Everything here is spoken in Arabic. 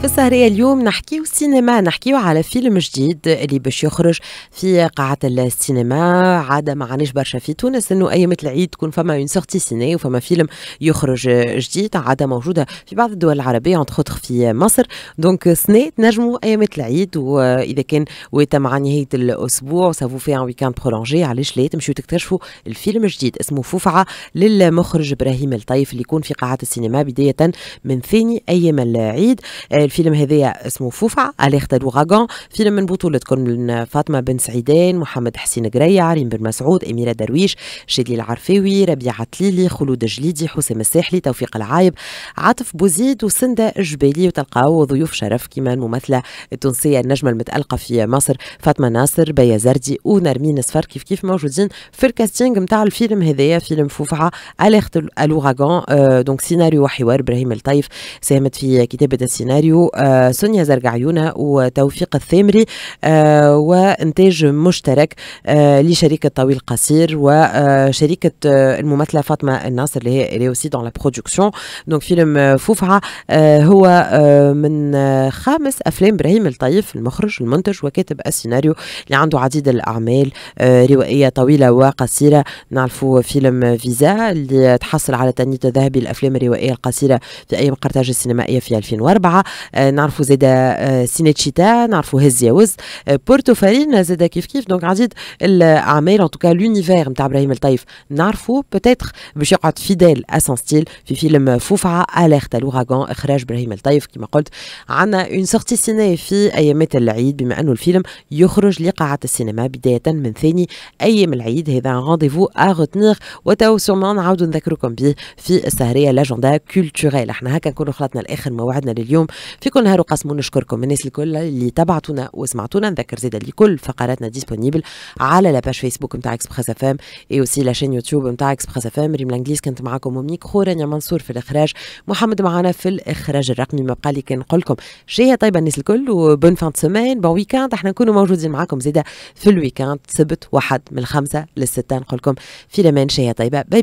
في السهرية اليوم نحكيو سينما نحكيو على فيلم جديد اللي باش يخرج في قاعة السينما عادة ما عانيش برشا في تونس انه ايام العيد تكون فما اون سورتي سيني وفما فيلم يخرج جديد عادة موجودة في بعض الدول العربية انتخوتر في مصر دونك سنة تنجمو ايام العيد واذا كان ويتا مع نهاية الاسبوع سافو في ان ويكاند برولونجي علاش لا تمشيو تكتشفوا الفيلم الجديد اسمه فوفعة للمخرج ابراهيم الطيف اللي يكون في قاعة السينما بداية من ثاني ايام العيد الفيلم هذايا اسمه فوفع أليخت لوغاغون فيلم من بطولتكم من فاطمة بن سعيدان محمد حسين قرية عريم بن مسعود أميرة درويش شادي العرفاوي ربيعة تليلي خلود جليدي حسام الساحلي توفيق العايب عاطف بوزيد وسندة جبالي وتلقاو ضيوف شرف كما الممثلة التونسية النجمة المتألقة في مصر فاطمة ناصر بيا زردي ونرمين صفر كيف كيف موجودين في الكاستينغ نتاع الفيلم هذايا فيلم فوفعة أليخت لوغاغون آه، دونك سيناريو وحوار إبراهيم الطيف ساهمت في كتابة السيناريو آه، سونيا زرقعيونة وتوفيق الثامري آه، وإنتاج مشترك آه، لشركة طويل قصير وشركة الممثلة فاطمة الناصر اللي هي اللي هي دون لا برودكسيون دونك فيلم فوفعة هو من خامس أفلام إبراهيم الطيف المخرج المنتج وكاتب السيناريو اللي عنده عديد الأعمال روائية طويلة وقصيرة نعرفوا فيلم فيزا اللي تحصل على تنية ذهبي الأفلام الروائية القصيرة في أيام قرطاج السينمائية في 2004 آه، نعرفوا زادا آه، سينيتشيتا شتاء نعرفوا هزية وز آه، بورتوفالينا زادا كيف كيف دونك عديد الاعمال ان توكا لونيفير نتاع ابراهيم الطيف نعرفوا بوتيتر باش يقعد فيديل اسان ستيل في فيلم فوفعة اليرت لوراغان اخراج ابراهيم الطيف كما قلت عندنا اون سورتي سيني في ايامات العيد بما انه الفيلم يخرج لقاعة السينما بداية من ثاني ايام العيد هذا رونديفو ا غوتنيغ وتو سورمون نعاودوا نذكركم به في السهرية لاجندا كولتوريل احنا هكا نكونوا خلطنا لاخر موعدنا لليوم في كل نهار وقسم نشكركم الناس الكل اللي تبعتونا وسمعتونا نذكر زيد اللي كل فقراتنا ديسبونيبل على لاباج فيسبوك نتاع اكسبريس اف ام اي اوسي لاشين يوتيوب نتاع اكسبريس اف ام ريم لانجليز كنت معاكم وميكرو رانيا منصور في الاخراج محمد معانا في الاخراج الرقمي ما بقالي كان نقول لكم شيه طيبه الناس الكل وبون فان سيمين بون ويكاند احنا نكونوا موجودين معاكم زيد في الويكاند سبت واحد من الخمسه للسته نقول لكم في الامان شيه طيبه باي